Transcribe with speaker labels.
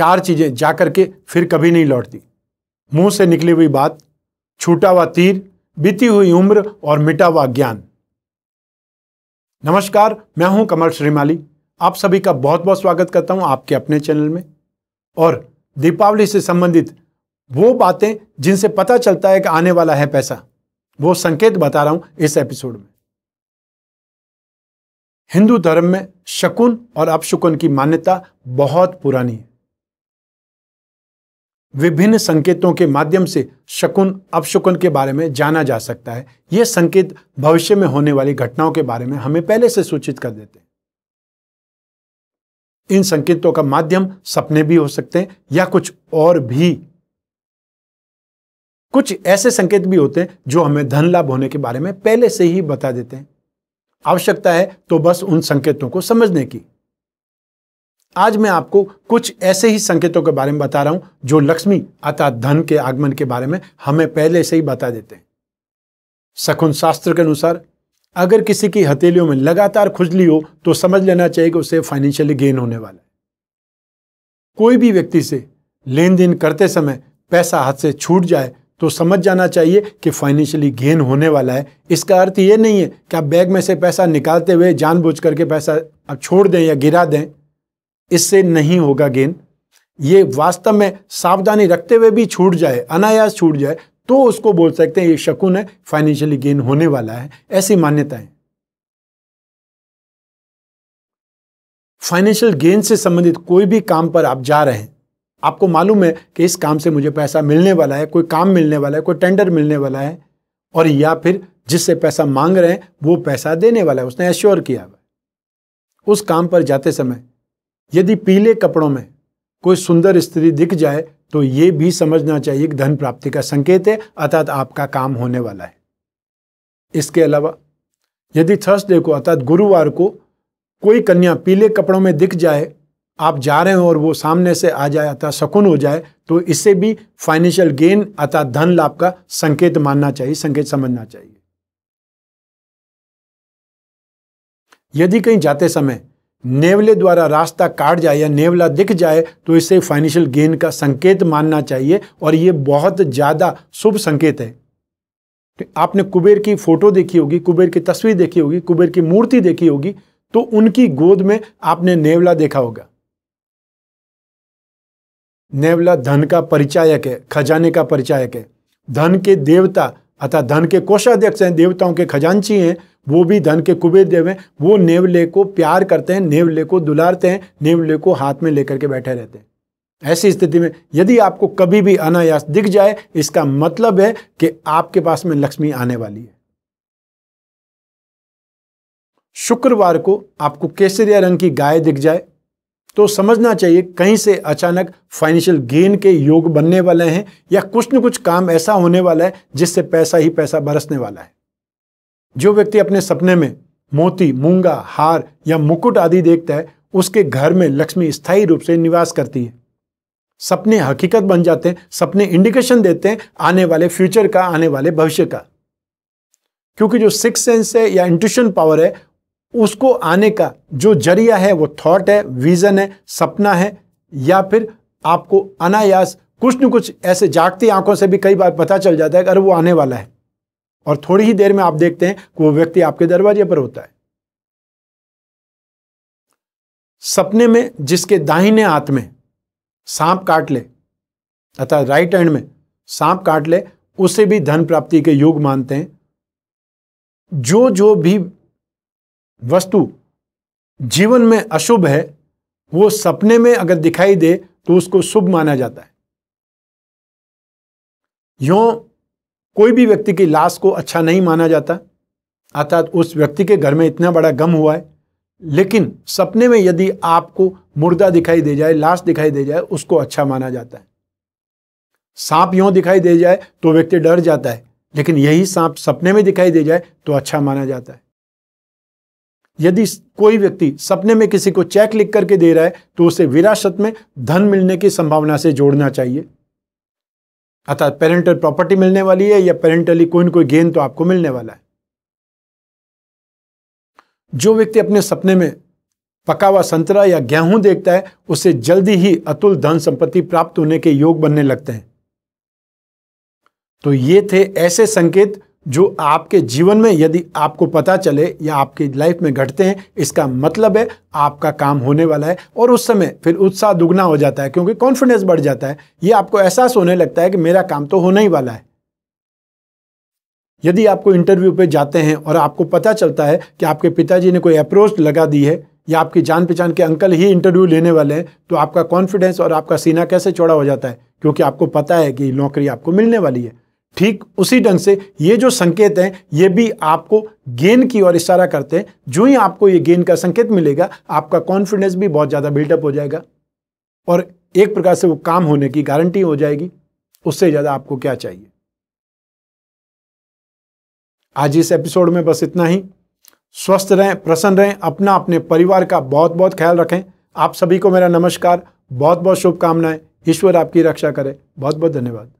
Speaker 1: चार चीज़ें जाकर के फिर कभी नहीं लौटती मुंह से निकली हुई बात छूटा हुआ तीर बीती हुई उम्र और मिटा हुआ ज्ञान नमस्कार मैं हूं कमल श्रीमाली आप सभी का बहुत बहुत स्वागत करता हूं आपके अपने चैनल में और दीपावली से संबंधित वो बातें जिनसे पता चलता है कि आने वाला है पैसा वो संकेत बता रहा हूं इस एपिसोड में हिंदू धर्म में शकुन और अपशकुन की मान्यता बहुत पुरानी है विभिन्न संकेतों के माध्यम से शकुन अपशकुन के बारे में जाना जा सकता है ये संकेत भविष्य में होने वाली घटनाओं के बारे में हमें पहले से सूचित कर देते हैं इन संकेतों का माध्यम सपने भी हो सकते हैं या कुछ और भी कुछ ऐसे संकेत भी होते हैं जो हमें धन लाभ होने के बारे में पहले से ही बता देते हैं आवश्यकता है तो बस उन संकेतों को समझने की आज मैं आपको कुछ ऐसे ही संकेतों के बारे में बता रहा हूं जो लक्ष्मी अर्थात धन के आगमन के बारे में हमें पहले से ही बता देते हैं सखुन शास्त्र के अनुसार अगर किसी की हथेलियों में लगातार खुजली हो तो समझ लेना चाहिए कि उसे फाइनेंशियली गेन होने वाला है कोई भी व्यक्ति से लेन देन करते समय पैसा हाथ से छूट जाए तो समझ जाना चाहिए कि फाइनेंशियली गेन होने वाला है इसका अर्थ ये नहीं है कि आप बैग में से पैसा निकालते हुए जानबूझ करके पैसा आप छोड़ दें या गिरा दें इससे नहीं होगा गेन ये वास्तव में सावधानी रखते हुए भी छूट जाए अनायास छूट जाए तो उसको बोल सकते हैं ये शकुन है फाइनेंशियली गेन होने वाला है ऐसी मान्यताएं फाइनेंशियल गेन से संबंधित कोई भी काम पर आप जा रहे हैं आपको मालूम है कि इस काम से मुझे पैसा मिलने वाला है कोई काम मिलने वाला है कोई टेंडर मिलने वाला है और या फिर जिससे पैसा मांग रहे हैं वो पैसा देने वाला है उसने एश्योर किया उस काम पर जाते समय यदि पीले कपड़ों में कोई सुंदर स्त्री दिख जाए तो ये भी समझना चाहिए कि धन प्राप्ति का संकेत है अर्थात आपका काम होने वाला है इसके अलावा यदि थर्सडे को अर्थात गुरुवार को कोई कन्या पीले कपड़ों में दिख जाए आप जा रहे हो और वो सामने से आ जाए अर्थात शकुन हो जाए तो इससे भी फाइनेंशियल गेन अर्थात धन लाभ का संकेत मानना चाहिए संकेत समझना चाहिए यदि कहीं जाते समय नेवले द्वारा रास्ता काट जाए या नेवला दिख जाए तो इसे फाइनेंशियल गेन का संकेत मानना चाहिए और ये बहुत ज़्यादा शुभ संकेत है तो आपने कुबेर की फोटो देखी होगी कुबेर की तस्वीर देखी होगी कुबेर की मूर्ति देखी होगी तो उनकी गोद में आपने नेवला देखा होगा नेवला धन का परिचायक है खजाने का परिचायक है धन के देवता अर्थात धन के कोषाध्यक्ष हैं देवताओं के खजांची हैं वो भी धन के कुबेर देव हैं वो नेवले को प्यार करते हैं नेवले को दुलारते हैं नेवले को हाथ में लेकर के बैठे रहते हैं ऐसी स्थिति में यदि आपको कभी भी अनायास दिख जाए इसका मतलब है कि आपके पास में लक्ष्मी आने वाली है शुक्रवार को आपको केसरिया रंग की गाय दिख जाए तो समझना चाहिए कहीं से अचानक फाइनेंशियल गेन के योग बनने वाले हैं या कुछ न कुछ काम ऐसा होने वाला है जिससे पैसा ही पैसा बरसने वाला है जो व्यक्ति अपने सपने में मोती मूंगा हार या मुकुट आदि देखता है उसके घर में लक्ष्मी स्थायी रूप से निवास करती है सपने हकीकत बन जाते हैं सपने इंडिकेशन देते हैं आने वाले फ्यूचर का आने वाले भविष्य का क्योंकि जो सिक्स सेंस है या इंट्यूशन पावर है उसको आने का जो जरिया है वो थॉट है विजन है सपना है या फिर आपको अनायास कुछ न कुछ ऐसे जागती आंखों से भी कई बार पता चल जाता है कि अरे वो आने वाला है और थोड़ी ही देर में आप देखते हैं कि वो व्यक्ति आपके दरवाजे पर होता है सपने में जिसके दाहिने हाथ में सांप काट ले अर्थात राइट हैंड में सांप काट ले उसे भी धन प्राप्ति के योग मानते हैं जो जो भी वस्तु जीवन में अशुभ है वो सपने में अगर दिखाई दे तो उसको शुभ माना जाता है यो कोई भी व्यक्ति की लाश को अच्छा नहीं माना जाता अर्थात उस व्यक्ति के घर में इतना बड़ा गम हुआ है लेकिन सपने में यदि आपको मुर्दा दिखाई दे जाए लाश दिखाई दे जाए उसको अच्छा माना जाता है सांप यों दिखाई दे जाए तो व्यक्ति डर जाता है लेकिन यही सांप सपने में दिखाई दे जाए तो अच्छा माना जाता है यदि कोई व्यक्ति सपने में किसी को चेक लिख करके दे रहा है तो उसे विरासत में धन मिलने की संभावना से जोड़ना चाहिए अर्थात पेरेंटल प्रॉपर्टी मिलने वाली है या पेरेंटली कोई ना कोई गेन तो आपको मिलने वाला है जो व्यक्ति अपने सपने में पका हुआ संतरा या गेहूं देखता है उसे जल्दी ही अतुल धन संपत्ति प्राप्त होने के योग बनने लगते हैं तो ये थे ऐसे संकेत जो आपके जीवन में यदि आपको पता चले या आपकी लाइफ में घटते हैं इसका मतलब है आपका काम होने वाला है और उस समय फिर उत्साह दुगना हो जाता है क्योंकि कॉन्फिडेंस बढ़ जाता है ये आपको एहसास होने लगता है कि मेरा काम तो होने ही वाला है यदि आपको इंटरव्यू पे जाते हैं और आपको पता चलता है कि आपके पिताजी ने कोई अप्रोच लगा दी है या आपकी जान पहचान के अंकल ही इंटरव्यू लेने वाले हैं तो आपका कॉन्फिडेंस और आपका सीना कैसे चौड़ा हो जाता है क्योंकि आपको पता है कि नौकरी आपको मिलने वाली है ठीक उसी ढंग से ये जो संकेत हैं ये भी आपको गेन की ओर इशारा करते हैं जो ही आपको ये गेन का संकेत मिलेगा आपका कॉन्फिडेंस भी बहुत ज़्यादा बिल्टअप हो जाएगा और एक प्रकार से वो काम होने की गारंटी हो जाएगी उससे ज़्यादा आपको क्या चाहिए आज इस एपिसोड में बस इतना ही स्वस्थ रहें प्रसन्न रहें अपना अपने परिवार का बहुत बहुत ख्याल रखें आप सभी को मेरा नमस्कार बहुत बहुत शुभकामनाएं ईश्वर आपकी रक्षा करें बहुत बहुत धन्यवाद